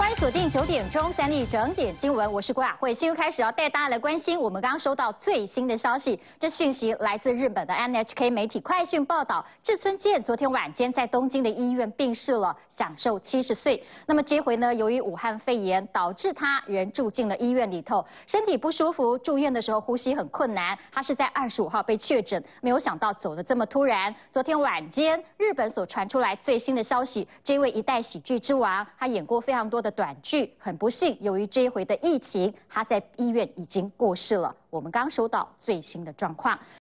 欢迎锁定九点钟三立整点新闻，我是郭雅慧。新闻开始要带大家来关心，我们刚刚收到最新的消息，这讯息来自日本的 NHK 媒体快讯报道，志村健昨天晚间在东京的医院病逝了，享受七十岁。那么这回呢，由于武汉肺炎导致他人住进了医院里头，身体不舒服，住院的时候呼吸很困难。他是在二十五号被确诊，没有想到走的这么突然。昨天晚间日本所传出来最新的消息，这位一代喜剧之王，他演过非常多的。短剧很不幸，由于这回的疫情，他在医院已经过世了。我们刚收到最新的状况。